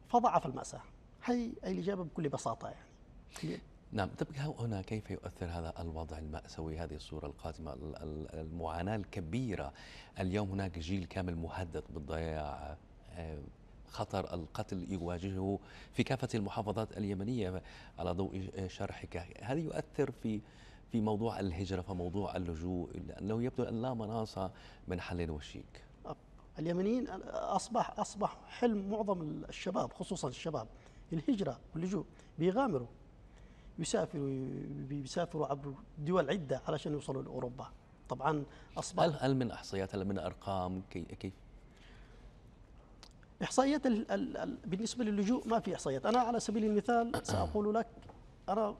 فضعف المأساة هي الإجابة بكل بساطة يعني نعم تبقى طيب، هنا كيف يؤثر هذا الوضع المأساوي هذه الصورة القاتمة المعاناة الكبيرة اليوم هناك جيل كامل مهدد بالضياع آه، خطر القتل يواجهه في كافة المحافظات اليمنية على ضوء شرحك هل يؤثر في في موضوع الهجرة فموضوع اللجوء لأنه يبدو أن لا مناص من حل وشيك اليمنيين أصبح أصبح حلم معظم الشباب خصوصا الشباب الهجرة واللجوء بيغامروا يسافروا بيسافروا عبر دول عدة علشان يوصلوا لأوروبا طبعا أصبح هل من إحصائيات هل من أرقام كيف إحصائيات الـ الـ الـ بالنسبة للجوء ما في إحصائيات أنا على سبيل المثال سأقول نعم. لك أنا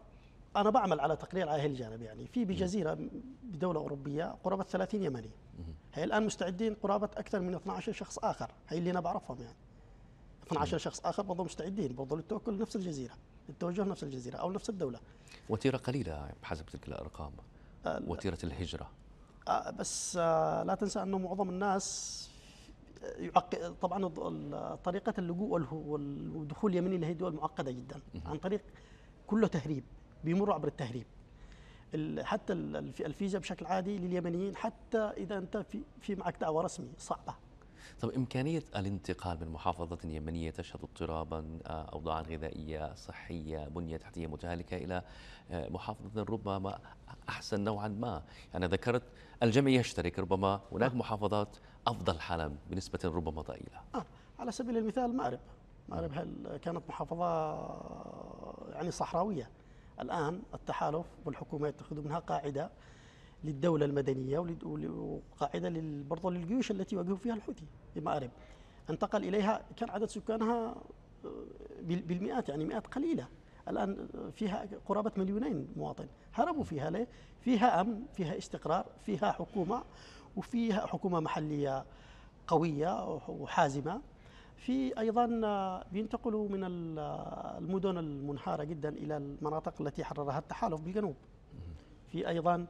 أنا بعمل على تقرير على هذه الجانب يعني في نعم. بجزيرة بدولة أوروبية قرابة 30 يمني هي الآن مستعدين قرابة أكثر من 12 شخص آخر هي اللي أنا بعرفهم يعني 12 نعم. شخص آخر برضه مستعدين برضه للتوكل نفس الجزيرة للتوجه نفس الجزيرة أو نفس الدولة وتيرة قليلة بحسب تلك الأرقام وتيرة الهجرة آه، بس آه، لا تنسى أنه معظم الناس طبعا طريقه اللجوء والدخول اليمني لهذه الدول معقده جدا عن طريق كله تهريب بيمروا عبر التهريب حتى الفيزا بشكل عادي لليمنيين حتى اذا انت في في معك دعوه رسمي صعبه طب إمكانية الانتقال من محافظة يمنية تشهد اضطرابا آه، أوضاعا غذائية صحية بنية تحتية متهالكة إلى آه، محافظة ربما أحسن نوعا ما يعني أنا ذكرت الجميع يشترك ربما هناك نعم. محافظات أفضل حالا بنسبة ربما ضئيلة آه على سبيل المثال مأرب مأرب كانت محافظة يعني صحراوية الآن التحالف والحكومة يتخذوا منها قاعدة للدولة المدنية وقاعدة برضه للجيوش التي واجهوا فيها الحوثي المأرب انتقل إليها كان عدد سكانها آه، بالمئات يعني مئات قليلة الآن آه، فيها قرابة مليونين مواطن هربوا فيها ليه؟ فيها أمن فيها استقرار فيها حكومة وفيها حكومة محلية قوية وحازمة في ايضا آه، بينتقلوا من المدن المنهاره جدا الى المناطق التي حررها التحالف بالجنوب في ايضا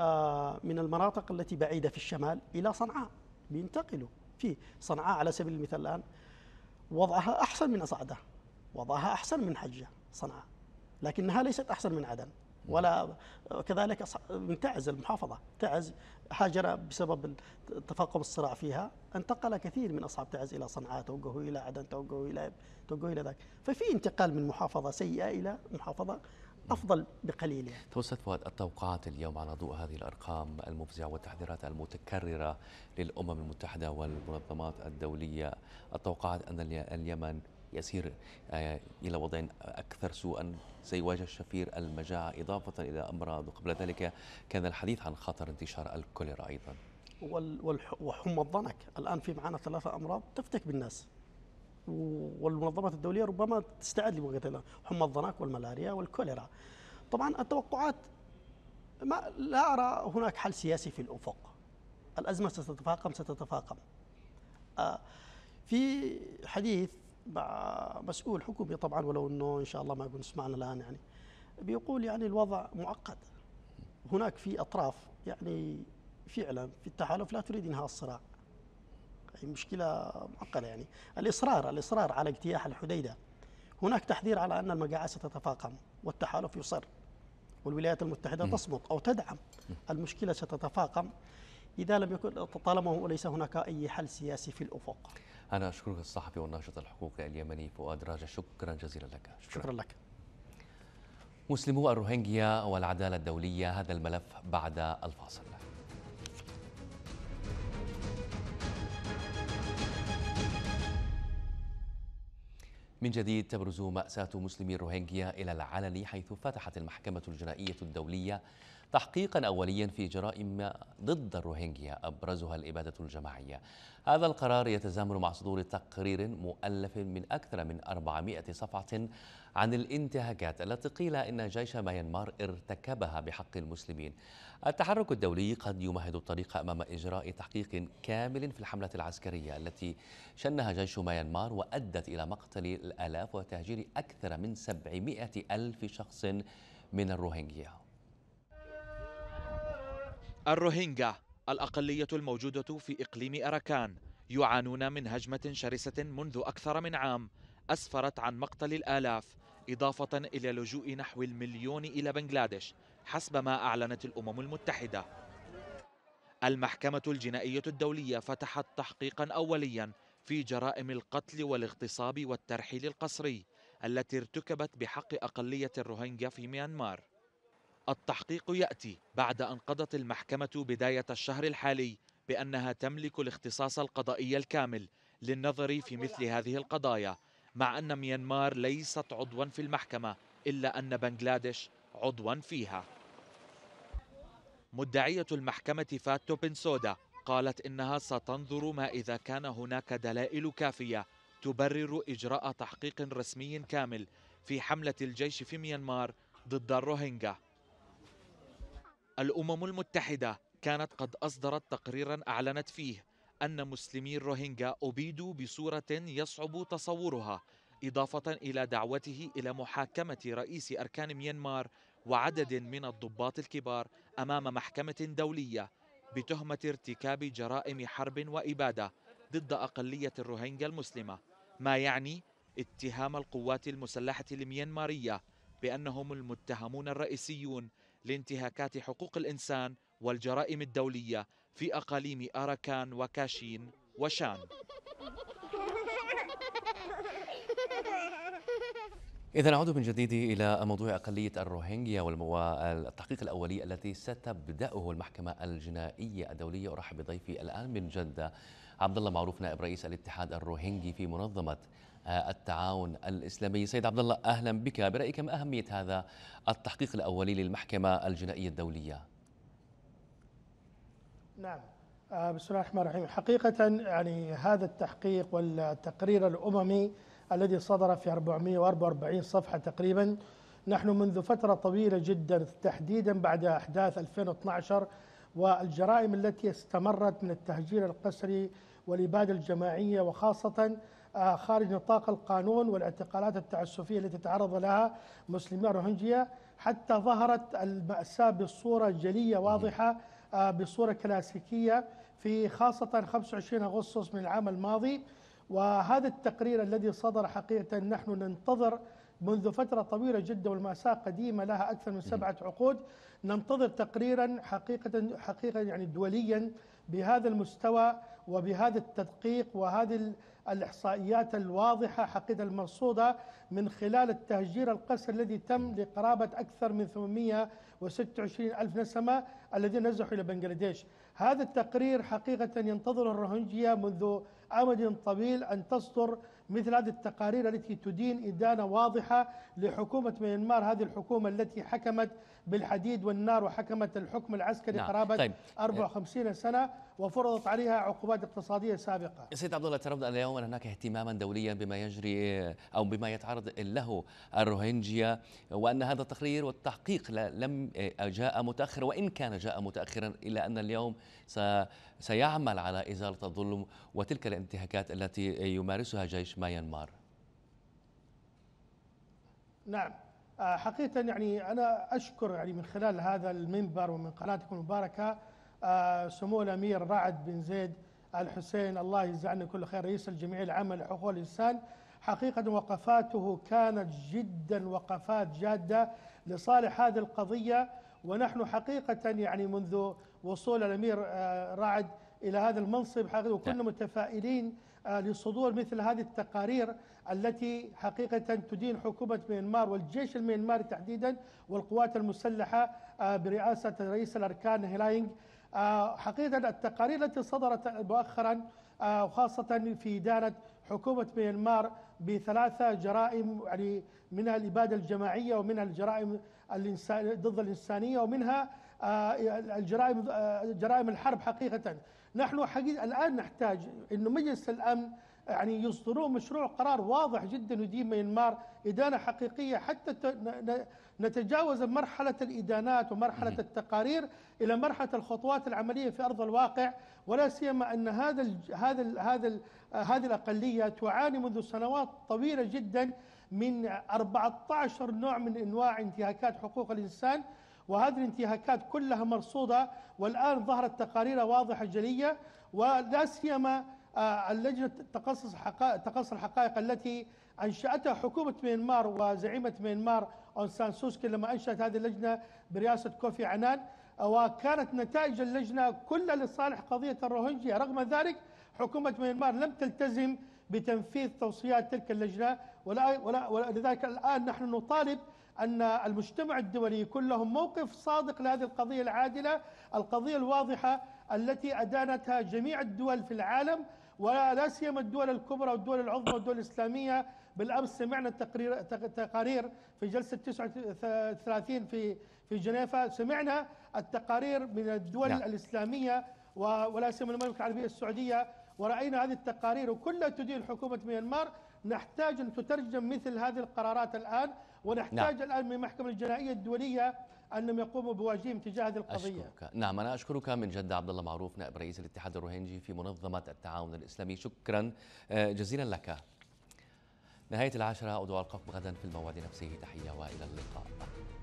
آه، من المناطق التي بعيدة في الشمال إلى صنعاء بينتقلوا في صنعاء على سبيل المثال الآن وضعها أحسن من أصعدة وضعها أحسن من حجة صنعاء لكنها ليست أحسن من عدن ولا كذلك من تعز المحافظة تعز هاجر بسبب تفاقم الصراع فيها انتقل كثير من أصحاب تعز إلى صنعاء توجهوا إلى عدن توجهوا إلى توجهوا إلى ذاك ففي انتقال من محافظة سيئة إلى محافظة افضل بقليل يعني. طيب استاذ فؤاد التوقعات اليوم على ضوء هذه الارقام المفزعه والتحذيرات المتكرره للامم المتحده والمنظمات الدوليه التوقعات ان اليمن يسير آه، الى وضع اكثر سوءا سيواجه الشفير المجاعه اضافه الى امراض وقبل ذلك كان الحديث عن خطر انتشار الكوليرا ايضا وحمى الضنك الان في معنا ثلاثه امراض تفتك بالناس والمنظمات الدوليه ربما تستعد لمواجهه حمى الضنك والملاريا والكوليرا. طبعا التوقعات ما لا ارى هناك حل سياسي في الافق. الازمه ستتفاقم ستتفاقم. آه، في حديث مع مسؤول حكومي طبعا ولو انه ان شاء الله ما يكون سمعنا الان يعني بيقول يعني الوضع معقد هناك في اطراف يعني فعلا في التحالف لا تريد انهاء الصراع هي مشكلة معقدة يعني الإصرار الإصرار على اجتياح الحديدة هناك تحذير على أن المجاعة ستتفاقم والتحالف يصر والولايات المتحدة م. تصمت أو تدعم المشكلة ستتفاقم إذا لم يكن طالما ليس هناك أي حل سياسي في الأفق أنا أشكرك الصحفي والناشط الحقوقي اليمني فؤاد راجع شكرا جزيلا لك شكرا, شكرا لك مسلمو الروهينجيا والعدالة الدولية هذا الملف بعد الفاصل من جديد تبرز مأساة مسلمي روهينجيا إلى العلن حيث فتحت المحكمة الجنائية الدولية تحقيقا أوليا في جرائم ضد الروهينجيا أبرزها الإبادة الجماعية هذا القرار يتزامن مع صدور تقرير مؤلف من أكثر من 400 صفحة عن الانتهاكات التي قيل إن جيش ميانمار ارتكبها بحق المسلمين التحرك الدولي قد يمهد الطريق أمام إجراء تحقيق كامل في الحملة العسكرية التي شنها جيش ميانمار وأدت إلى مقتل الآلاف وتهجير أكثر من 700 ألف شخص من الروهينجيا الروهينجا الأقلية الموجودة في إقليم أراكان يعانون من هجمة شرسة منذ أكثر من عام أسفرت عن مقتل الآلاف إضافة إلى لجوء نحو المليون إلى بنغلاديش حسب ما أعلنت الأمم المتحدة المحكمة الجنائية الدولية فتحت تحقيقا أوليا في جرائم القتل والاغتصاب والترحيل القسري التي ارتكبت بحق أقلية الروهينجا في ميانمار التحقيق ياتي بعد ان قضت المحكمه بدايه الشهر الحالي بانها تملك الاختصاص القضائي الكامل للنظر في مثل هذه القضايا مع ان ميانمار ليست عضوا في المحكمه الا ان بنغلاديش عضوا فيها مدعيه المحكمه فاتو بنسودا قالت انها ستنظر ما اذا كان هناك دلائل كافيه تبرر اجراء تحقيق رسمي كامل في حمله الجيش في ميانمار ضد الروهينجا الأمم المتحدة كانت قد أصدرت تقريرا أعلنت فيه أن مسلمي الروهينجا أبيدوا بصورة يصعب تصورها إضافة إلى دعوته إلى محاكمة رئيس أركان ميانمار وعدد من الضباط الكبار أمام محكمة دولية بتهمة ارتكاب جرائم حرب وإبادة ضد أقلية الروهينجا المسلمة ما يعني اتهام القوات المسلحة الميانمارية بأنهم المتهمون الرئيسيون لانتهاكات حقوق الإنسان والجرائم الدولية في أقاليم أراكان وكاشين وشان إذا نعود من جديد إلى موضوع أقلية الروهينجيا والتحقيق الأولي التي ستبدأه المحكمة الجنائية الدولية أرحب بضيفي الآن من جدة عبد الله معروف نائب رئيس الاتحاد الروهينجي في منظمة التعاون الإسلامي سيد عبد الله أهلا بك برأيك ما أهمية هذا التحقيق الأولي للمحكمة الجنائية الدولية نعم آه، بسم الله الرحمن الرحيم حقيقة يعني هذا التحقيق والتقرير الأممي الذي صدر في 444 صفحة تقريبا نحن منذ فترة طويلة جدا تحديدا بعد أحداث 2012 والجرائم التي استمرت من التهجير القسري والإبادة الجماعية وخاصة آه، خارج نطاق القانون والاعتقالات التعسفية التي تعرض لها مسلمي روهينجيا حتى ظهرت المأساة بصورة جلية واضحة آه، بصورة كلاسيكية في خاصة 25 أغسطس من العام الماضي وهذا التقرير الذي صدر حقيقة نحن ننتظر منذ فترة طويلة جدا والمأساة قديمة لها أكثر من سبعة عقود ننتظر تقريرا حقيقة حقيقة يعني دوليا بهذا المستوى وبهذا التدقيق وهذه الإحصائيات الواضحة حقيقة المرصودة من خلال التهجير القسري الذي تم لقرابة أكثر من 826 ألف نسمة الذين نزحوا إلى بنغلاديش هذا التقرير حقيقة ينتظر الرهنجية منذ أمد طويل أن تصدر مثل هذه التقارير التي تدين إدانة واضحة لحكومة ميانمار هذه الحكومة التي حكمت بالحديد والنار وحكمت الحكم العسكري نعم. قرابة طيب. 54 سنة وفرضت عليها عقوبات اقتصادية سابقة سيد عبد الله ترى اليوم أن هناك اهتماما دوليا بما يجري أو بما يتعرض له الروهينجيا وأن هذا التقرير والتحقيق لم آه، جاء متأخر وإن كان جاء متأخرا إلا أن اليوم سيعمل على إزالة الظلم وتلك الانتهاكات التي يمارسها جيش ميانمار نعم آه، حقيقة يعني أنا أشكر يعني من خلال هذا المنبر ومن قناتكم المباركة آه، سمو الأمير رعد بن زيد الحسين الله يجزاه عنه كل خير رئيس الجمعية العامة لحقوق الإنسان حقيقة وقفاته كانت جدا وقفات جادة لصالح هذه القضية ونحن حقيقة يعني منذ وصول الأمير آه، رعد إلى هذا المنصب حقيقة وكنا نعم. متفائلين آه، لصدور مثل هذه التقارير التي حقيقة تدين حكومة ميانمار والجيش الميانماري تحديدا والقوات المسلحة آه، برئاسة رئيس الأركان هيلاينغ آه، حقيقة التقارير التي صدرت مؤخرا وخاصة في إدارة حكومة ميانمار بثلاثة جرائم يعني منها الإبادة الجماعية ومنها الجرائم ضد الإنسانية ومنها الجرائم جرائم الحرب حقيقة نحن حقيقة الآن نحتاج أن مجلس الأمن يعني يصدروا مشروع قرار واضح جدا يدين ميانمار إدانة حقيقية حتى نتجاوز مرحلة الإدانات ومرحلة التقارير إلى مرحلة الخطوات العملية في أرض الواقع ولا سيما أن هذا الـ هذا الـ هذا الـ هذه الأقلية تعاني منذ سنوات طويلة جدا من 14 نوع من أنواع انتهاكات حقوق الإنسان وهذه الانتهاكات كلها مرصودة والآن ظهرت تقارير واضحة جلية ولا سيما آه، اللجنة تقصص حقائق تقصي الحقائق التي أنشأتها حكومة ميانمار وزعيمة ميانمار أون سان سوسكي لما أنشأت هذه اللجنة برئاسة كوفي عنان آه، وكانت نتائج اللجنة كلها لصالح قضية الروهينجيا رغم ذلك حكومة ميانمار لم تلتزم بتنفيذ توصيات تلك اللجنة ولا ولا ولذلك الآن نحن نطالب أن المجتمع الدولي كلهم موقف صادق لهذه القضية العادلة القضية الواضحة التي أدانتها جميع الدول في العالم ولا سيما الدول الكبرى والدول العظمى والدول الإسلامية بالأمس سمعنا التقرير تقارير في جلسة 39 في في جنيف سمعنا التقارير من الدول نعم. الإسلامية ولا سيما المملكة العربية السعودية ورأينا هذه التقارير وكلها تدين حكومة ميانمار نحتاج أن تترجم مثل هذه القرارات الآن ونحتاج نعم. الآن من المحكمة الجنائية الدولية أنهم يقوموا بواجبهم تجاه هذه القضية أشكرك نعم أنا أشكرك من جدة عبد الله معروف نائب رئيس الاتحاد الروهينجي في منظمة التعاون الإسلامي شكرا آه، جزيلا لك نهاية العاشرة أدعو ألقاكم غدا في الموعد نفسه تحية وإلى اللقاء